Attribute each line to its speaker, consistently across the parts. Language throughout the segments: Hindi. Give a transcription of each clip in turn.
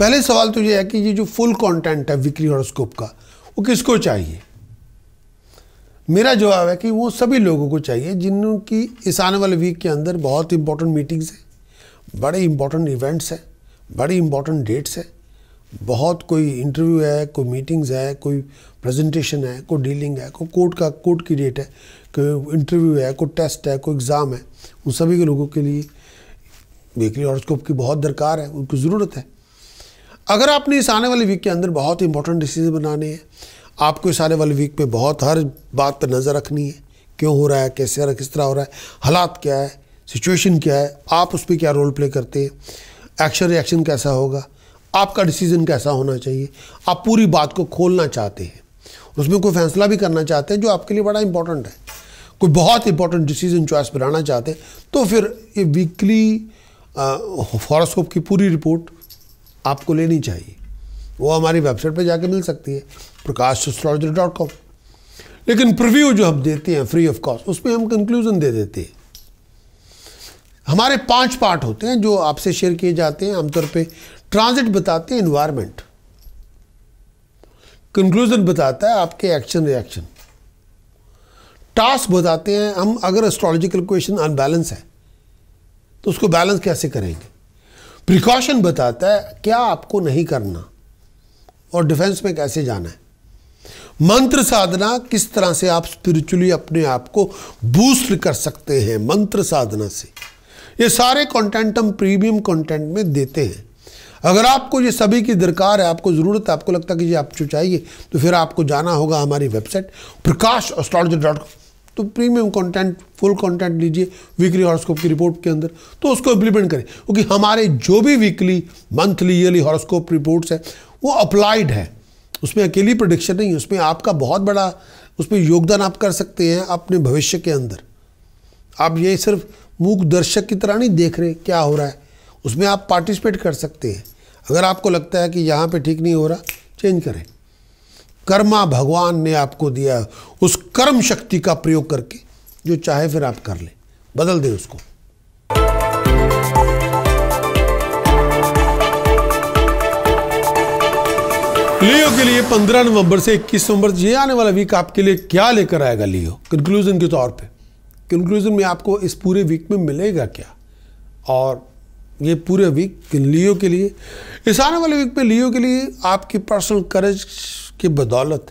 Speaker 1: पहले सवाल तो ये है कि ये जो फुल कंटेंट है विक्री स्कोप का वो किसको चाहिए मेरा जवाब है कि वो सभी लोगों को चाहिए जिनकी इस आने वाले वीक के अंदर बहुत इंपॉर्टेंट मीटिंग्स हैं बड़े इंपॉर्टेंट इवेंट्स हैं बड़े इंपॉर्टेंट डेट्स हैं बहुत कोई इंटरव्यू है कोई मीटिंग्स है कोई प्रेजेंटेशन है कोई डीलिंग है कोई कोर्ट का कोर्ट की डेट है कोई इंटरव्यू है कोई टेस्ट है कोई एग्ज़ाम है उन सभी के लोगों के लिए वीकली हॉर्स्कोप की बहुत दरकार है उनको ज़रूरत है अगर आपने इस आने वाले वीक के अंदर बहुत इंपॉर्टेंट डिसीजन बनाने हैं आपको इस आने वाले वीक पे बहुत हर बात पर नज़र रखनी है क्यों हो रहा है कैसे हो रहा है किस तरह हो रहा है हालात क्या है सिचुएशन क्या है आप उस पर क्या रोल प्ले करते हैं एक्शन रिएक्शन कैसा होगा आपका डिसीजन कैसा होना चाहिए आप पूरी बात को खोलना चाहते हैं उसमें कोई फैसला भी करना चाहते हैं जो आपके लिए बड़ा इंपॉर्टेंट है कोई बहुत इंपॉर्टेंट डिसीजन चॉइस बनाना चाहते हैं तो फिर ये वीकली फॉरस्कोप की पूरी रिपोर्ट आपको लेनी चाहिए वो हमारी वेबसाइट पर जाके मिल सकती है प्रकाश एस्ट्रोलॉजी डॉट कॉम लेकिन प्रिव्यू जो हम देते हैं फ्री ऑफ कॉस्ट उसमें हम कंक्लूजन दे देते हैं हमारे पांच पार्ट होते हैं जो आपसे शेयर किए जाते हैं आमतौर पे ट्रांजिट बताते हैं इन्वायरमेंट कंक्लूजन बताता है आपके एक्शन रिएक्शन टास्क बताते हैं हम अगर एस्ट्रोलॉजिकल क्वेश्चन अनबैलेंस है तो उसको बैलेंस कैसे करेंगे प्रिकॉशन बताता है क्या आपको नहीं करना और डिफेंस में कैसे जाना है मंत्र साधना किस तरह से आप स्पिरिचुअली अपने आप को बूस्ट कर सकते हैं मंत्र साधना से ये सारे कंटेंट हम प्रीमियम कंटेंट में देते हैं अगर आपको ये सभी की दरकार है आपको ज़रूरत है आपको लगता है कि ये आप चाहिए तो फिर आपको जाना होगा हमारी वेबसाइट प्रकाश ऑस्ट्रॉलॉजी डॉट तो प्रीमियम कंटेंट फुल कंटेंट लीजिए वीकली हॉरोस्कोप की रिपोर्ट के अंदर तो उसको इम्प्लीमेंट करें क्योंकि हमारे जो भी weekly monthly yearly horoscope reports है वो अप्लाइड है उसमें अकेली प्रोडिक्शन नहीं है उसमें आपका बहुत बड़ा उसमें योगदान आप कर सकते हैं अपने भविष्य के अंदर आप ये सिर्फ मूक दर्शक की तरह नहीं देख रहे क्या हो रहा है उसमें आप पार्टिसिपेट कर सकते हैं अगर आपको लगता है कि यहाँ पे ठीक नहीं हो रहा चेंज करें कर्मा भगवान ने आपको दिया उस कर्म शक्ति का प्रयोग करके जो चाहे फिर आप कर लें बदल दें उसको लियो के लिए 15 नवंबर से 21 नवंबर ये आने वाला वीक आपके लिए क्या लेकर आएगा लियो कंक्लूजन के तौर पे कंक्लूजन में आपको इस पूरे वीक में मिलेगा क्या और ये पूरे वीक लियो के लिए इस आने वाले वीक पे लियो के लिए आपकी पर्सनल करेज की बदौलत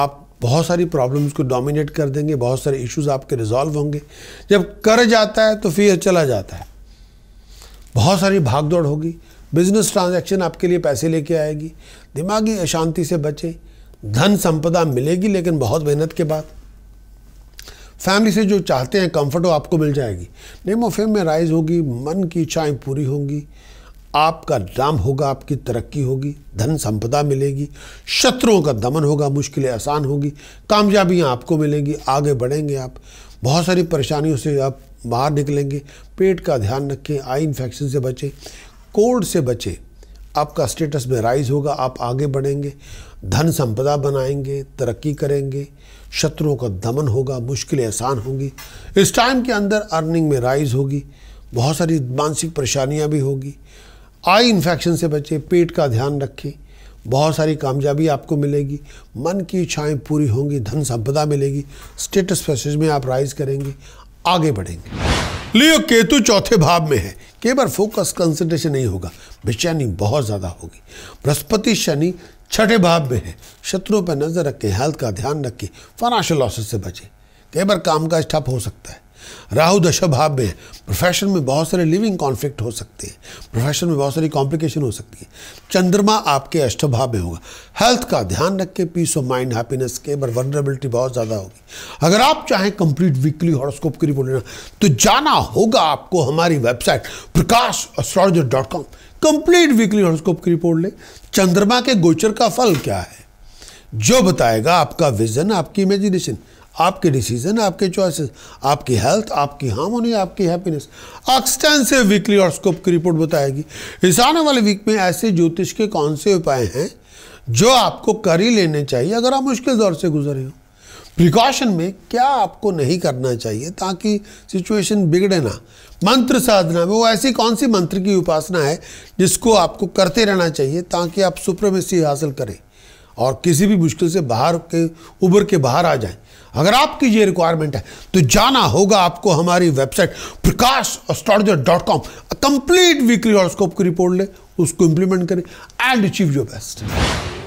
Speaker 1: आप बहुत सारी प्रॉब्लम्स को डोमिनेट कर देंगे बहुत सारे इश्यूज आपके रिजॉल्व होंगे जब कर्ज आता है तो फियर चला जाता है बहुत सारी भागदौड़ होगी बिजनेस ट्रांजैक्शन आपके लिए पैसे लेके आएगी दिमागी अशांति से बचें धन संपदा मिलेगी लेकिन बहुत मेहनत के बाद फैमिली से जो चाहते हैं कंफर्ट वो आपको मिल जाएगी नेम ऑफ फेम में राइज होगी मन की इच्छाएँ पूरी होंगी आपका नाम होगा आपकी तरक्की होगी धन संपदा मिलेगी शत्रुओं का दमन होगा मुश्किलें आसान होगी कामयाबियाँ आपको मिलेंगी आगे बढ़ेंगे आप बहुत सारी परेशानियों से आप बाहर निकलेंगे पेट का ध्यान रखें आई इन्फेक्शन से बचें कोल्ड से बचें आपका स्टेटस में राइज होगा आप आगे बढ़ेंगे धन संपदा बनाएंगे तरक्की करेंगे शत्रुओं का दमन होगा मुश्किलें आसान होंगी इस टाइम के अंदर अर्निंग में राइज होगी बहुत सारी मानसिक परेशानियां भी होगी आई इन्फेक्शन से बचें पेट का ध्यान रखें बहुत सारी कामयाबी आपको मिलेगी मन की इच्छाएँ पूरी होंगी धन संपदा मिलेगी स्टेटस फेसेज में आप राइज करेंगे आगे बढ़ेंगे लियो केतु चौथे भाव में है केवल फोकस कंसंट्रेशन नहीं होगा बेचैनी बहुत ज़्यादा होगी बृहस्पति शनि छठे भाव में है शत्रुओं पर नज़र रखें हेल्थ का ध्यान रखें फाइनेंशियल लॉसेज से बचे कई बार काम का ठप हो सकता है राहु दशा भाव में प्रोफेशन में बहुत सारे लिविंग कॉन्फ्लिक्ट हो सकते हैं प्रोफेशन में बहुत सारी कॉम्प्लिकेशन हो सकती है चंद्रमा आपके भाव में होगा हेल्थ का ध्यान रखें पीस ऑफ माइंड हैप्पीनेस के बार वनरेबिलिटी बहुत ज़्यादा होगी अगर आप चाहें कंप्लीट वीकली हॉरोस्कोप की रिपोर्ट लेना तो जाना होगा आपको हमारी website Prakash dot com complete weekly horoscope की रिपोर्ट ले चंद्रमा के गोचर का फल क्या है जो बताएगा आपका विजन आपकी इमेजिनेशन आपके डिसीजन आपके चॉइसेस आपकी हेल्थ आपकी हार्मोनी आपकी हैप्पीनेस एक्सटेंसिव वीकली हॉरोस्कोप की रिपोर्ट बताएगी इस आने वाले वीक में ऐसे ज्योतिष के कौन से उपाय हैं जो आपको कर ही लेने चाहिए अगर आप मुश्किल दौर से गुजरे हो प्रिकॉशन में क्या आपको नहीं करना चाहिए ताकि सिचुएशन बिगड़े ना मंत्र साधना में वो ऐसी कौन सी मंत्र की उपासना है जिसको आपको करते रहना चाहिए ताकि आप सुप्रमेसी हासिल करें और किसी भी मुश्किल से बाहर के उबर के बाहर आ जाएं अगर आपकी ये रिक्वायरमेंट है तो जाना होगा आपको हमारी website Prakash astrologer dot com complete weekly horoscope की रिपोर्ट ले उसको इंप्लीमेंट करें एंड अचीव योर बेस्ट